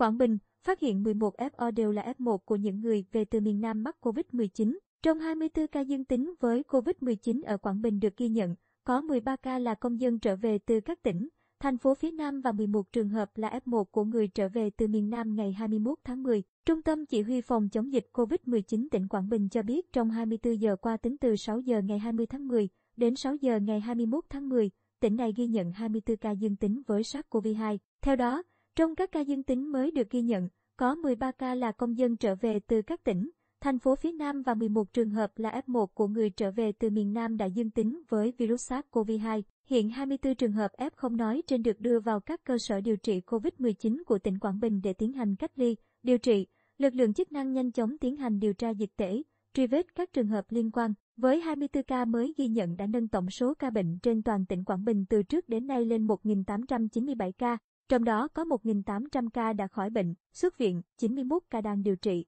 Quảng Bình, phát hiện 11 FO đều là F1 của những người về từ miền Nam mắc COVID-19. Trong 24 ca dương tính với COVID-19 ở Quảng Bình được ghi nhận, có 13 ca là công dân trở về từ các tỉnh, thành phố phía Nam và 11 trường hợp là F1 của người trở về từ miền Nam ngày 21 tháng 10. Trung tâm Chỉ huy phòng chống dịch COVID-19 tỉnh Quảng Bình cho biết trong 24 giờ qua tính từ 6 giờ ngày 20 tháng 10 đến 6 giờ ngày 21 tháng 10, tỉnh này ghi nhận 24 ca dương tính với SARS-CoV-2. Theo đó, trong các ca dương tính mới được ghi nhận, có 13 ca là công dân trở về từ các tỉnh, thành phố phía Nam và 11 trường hợp là F1 của người trở về từ miền Nam đã dương tính với virus SARS-CoV-2. Hiện 24 trường hợp F0 nói trên được đưa vào các cơ sở điều trị COVID-19 của tỉnh Quảng Bình để tiến hành cách ly, điều trị. Lực lượng chức năng nhanh chóng tiến hành điều tra dịch tễ, truy vết các trường hợp liên quan. Với 24 ca mới ghi nhận đã nâng tổng số ca bệnh trên toàn tỉnh Quảng Bình từ trước đến nay lên 1.897 ca. Trong đó có 1.800 ca đã khỏi bệnh, xuất viện, 91 ca đang điều trị.